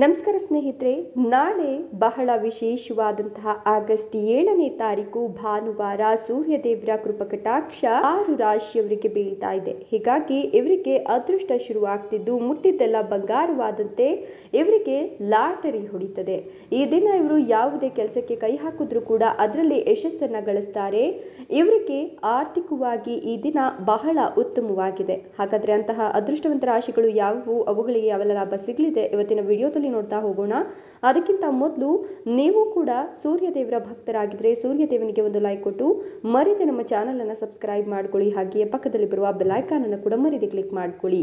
ನಮಸ್ಕಾರ ಸ್ನೇಹಿತರೆ ನಾಳೆ ಬಹಳ ವಿಶೇಷವಾದಂತಹ ಆಗಸ್ಟ್ ಏಳನೇ ತಾರೀಕು ಭಾನುವಾರ ಸೂರ್ಯ ದೇವರ ಕೃಪಕಟಾಕ್ಷ ಆರು ರಾಶಿಯವರಿಗೆ ಬೀಳ್ತಾ ಇದೆ ಹೀಗಾಗಿ ಇವರಿಗೆ ಅದೃಷ್ಟ ಶುರುವಾಗ್ತಿದ್ದು ಮುಟ್ಟಿದ್ದೆಲ್ಲ ಬಂಗಾರವಾದಂತೆ ಇವರಿಗೆ ಲಾಟರಿ ಹೊಡಿತದೆ ಈ ದಿನ ಇವರು ಯಾವುದೇ ಕೆಲಸಕ್ಕೆ ಕೈ ಹಾಕಿದ್ರು ಕೂಡ ಅದರಲ್ಲಿ ಯಶಸ್ಸನ್ನು ಗಳಿಸ್ತಾರೆ ಇವರಿಗೆ ಆರ್ಥಿಕವಾಗಿ ಈ ದಿನ ಬಹಳ ಉತ್ತಮವಾಗಿದೆ ಹಾಗಾದರೆ ಅಂತಹ ಅದೃಷ್ಟವಂತ ರಾಶಿಗಳು ಯಾವುವು ಅವುಗಳಿಗೆ ಯಾವೆಲ್ಲ ಲಾಭ ಸಿಗಲಿದೆ ಇವತ್ತಿನ ವಿಡಿಯೋದಲ್ಲಿ ಹೇಗೆ ನೋಡ್ತಾ ಹೋಗೋಣ ಅದಕ್ಕಿಂತ ಮೊದಲು ನೀವು ಕೂಡ ಸೂರ್ಯದೇವರ ಭಕ್ತರಾಗಿದ್ದರೆ ಸೂರ್ಯದೇವನಿಗೆ ಒಂದು ಲೈಕ್ ಕೊಟ್ಟು ಮರಿದೆ ನಮ್ಮ ಚಾನಲನ್ನು ಸಬ್ಸ್ಕ್ರೈಬ್ ಮಾಡ್ಕೊಳ್ಳಿ ಹಾಗೆಯೇ ಪಕ್ಕದಲ್ಲಿ ಬರುವ ಅನ್ನು ಕೂಡ ಮರಿದೆ ಕ್ಲಿಕ್ ಮಾಡ್ಕೊಳ್ಳಿ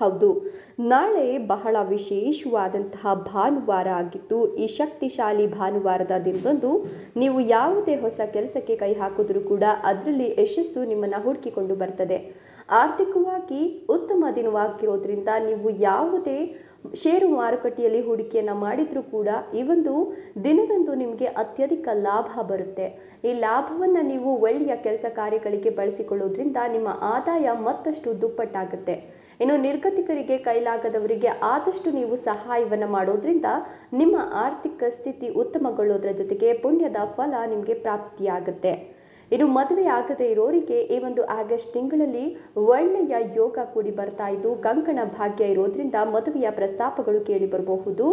ಹೌದು ನಾಳೆ ಬಹಳ ವಿಶೇಷವಾದಂತಹ ಭಾನುವಾರ ಆಗಿತ್ತು ಈ ಶಕ್ತಿಶಾಲಿ ಭಾನುವಾರದ ದಿನದಂದು ನೀವು ಯಾವುದೇ ಹೊಸ ಕೆಲಸಕ್ಕೆ ಕೈ ಹಾಕಿದ್ರೂ ಕೂಡ ಅದರಲ್ಲಿ ಯಶಸ್ಸು ನಿಮ್ಮನ್ನು ಹುಡುಕಿಕೊಂಡು ಬರ್ತದೆ ಆರ್ಥಿಕವಾಗಿ ಉತ್ತಮ ದಿನವಾಗಿರೋದ್ರಿಂದ ನೀವು ಯಾವುದೇ ಷೇರು ಮಾರುಕಟ್ಟೆಯಲ್ಲಿ ಹೂಡಿಕೆಯನ್ನು ಮಾಡಿದರೂ ಕೂಡ ಈ ಒಂದು ದಿನದಂದು ನಿಮಗೆ ಅತ್ಯಧಿಕ ಲಾಭ ಬರುತ್ತೆ ಈ ಲಾಭವನ್ನು ನೀವು ಒಳ್ಳೆಯ ಕೆಲಸ ಕಾರ್ಯಗಳಿಗೆ ಬಳಸಿಕೊಳ್ಳೋದ್ರಿಂದ ನಿಮ್ಮ ಆದಾಯ ಮತ್ತಷ್ಟು ದುಪ್ಪಟ್ಟಾಗುತ್ತೆ ಇನ್ನು ನಿರ್ಗತಿಕರಿಗೆ ಕೈಲಾಗದವರಿಗೆ ಆದಷ್ಟು ನೀವು ಸಹಾಯವನ್ನು ಮಾಡೋದ್ರಿಂದ ನಿಮ್ಮ ಆರ್ಥಿಕ ಸ್ಥಿತಿ ಉತ್ತಮಗೊಳ್ಳೋದ್ರ ಜೊತೆಗೆ ಪುಣ್ಯದ ಫಲ ನಿಮಗೆ ಪ್ರಾಪ್ತಿಯಾಗುತ್ತೆ ಇನ್ನು ಮದುವೆ ಆಗದೇ ಇರೋರಿಗೆ ಈ ಒಂದು ಆಗಸ್ಟ್ ತಿಂಗಳಲ್ಲಿ ಒಳ್ಳೆಯ ಯೋಗ ಕೂಡಿ ಬರ್ತಾ ಇದ್ದು ಕಂಕಣ ಭಾಗ್ಯ ಇರೋದ್ರಿಂದ ಮದುವೆಯ ಪ್ರಸ್ತಾಪಗಳು ಕೇಳಿ ಬರಬಹುದು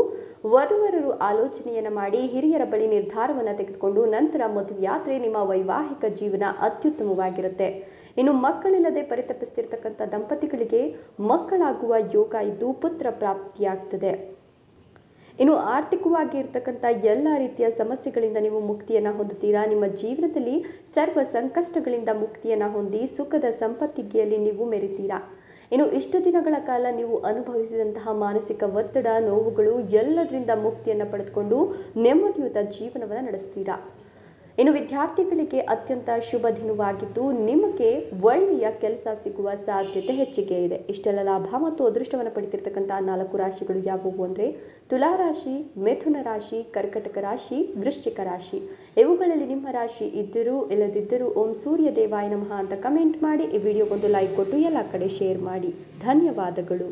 ವಧುವರರು ಆಲೋಚನೆಯನ್ನು ಮಾಡಿ ಹಿರಿಯರ ಬಳಿ ನಿರ್ಧಾರವನ್ನು ತೆಗೆದುಕೊಂಡು ನಂತರ ಮದುವೆಯಾದರೆ ನಿಮ್ಮ ವೈವಾಹಿಕ ಜೀವನ ಅತ್ಯುತ್ತಮವಾಗಿರುತ್ತೆ ಇನ್ನು ಮಕ್ಕಳಿಲ್ಲದೆ ಪರಿತಪಿಸ್ತಿರ್ತಕ್ಕಂಥ ದಂಪತಿಗಳಿಗೆ ಮಕ್ಕಳಾಗುವ ಯೋಗ ಇದ್ದು ಪುತ್ರ ಪ್ರಾಪ್ತಿಯಾಗ್ತದೆ ಇನ್ನು ಆರ್ಥಿಕವಾಗಿ ಇರ್ತಕ್ಕಂಥ ಎಲ್ಲ ರೀತಿಯ ಸಮಸ್ಯೆಗಳಿಂದ ನೀವು ಮುಕ್ತಿಯನ್ನು ಹೊಂದುತ್ತೀರಾ ನಿಮ್ಮ ಜೀವನದಲ್ಲಿ ಸರ್ವ ಸಂಕಷ್ಟಗಳಿಂದ ಮುಕ್ತಿಯನ್ನು ಹೊಂದಿ ಸುಖದ ಸಂಪತ್ತಿಗೆಯಲ್ಲಿ ನೀವು ಮೆರಿತೀರಾ ಇನ್ನು ಇಷ್ಟು ದಿನಗಳ ಕಾಲ ನೀವು ಅನುಭವಿಸಿದಂತಹ ಮಾನಸಿಕ ಒತ್ತಡ ನೋವುಗಳು ಎಲ್ಲದರಿಂದ ಮುಕ್ತಿಯನ್ನು ಪಡೆದುಕೊಂಡು ನೆಮ್ಮದಿಯುತ ಜೀವನವನ್ನು ನಡೆಸ್ತೀರಾ ಇನ್ನು ವಿದ್ಯಾರ್ಥಿಗಳಿಗೆ ಅತ್ಯಂತ ಶುಭ ದಿನವಾಗಿದ್ದು ನಿಮಗೆ ಒಳ್ಳೆಯ ಕೆಲಸ ಸಿಗುವ ಸಾಧ್ಯತೆ ಹೆಚ್ಚಿಗೆ ಇದೆ ಇಷ್ಟೆಲ್ಲ ಲಾಭ ಮತ್ತು ಅದೃಷ್ಟವನ್ನು ಪಡೆದಿರ್ತಕ್ಕಂಥ ನಾಲ್ಕು ರಾಶಿಗಳು ಯಾವುವು ಅಂದರೆ ತುಲಾರಾಶಿ ಮಿಥುನ ರಾಶಿ ಕರ್ಕಟಕ ರಾಶಿ ವೃಶ್ಚಿಕ ರಾಶಿ ಇವುಗಳಲ್ಲಿ ನಿಮ್ಮ ರಾಶಿ ಇದ್ದರೂ ಇಲ್ಲದಿದ್ದರೂ ಓಂ ಸೂರ್ಯ ದೇವಾಯ ನಮಃ ಅಂತ ಕಮೆಂಟ್ ಮಾಡಿ ಈ ವಿಡಿಯೋಗೊಂದು ಲೈಕ್ ಕೊಟ್ಟು ಎಲ್ಲ ಕಡೆ ಶೇರ್ ಮಾಡಿ ಧನ್ಯವಾದಗಳು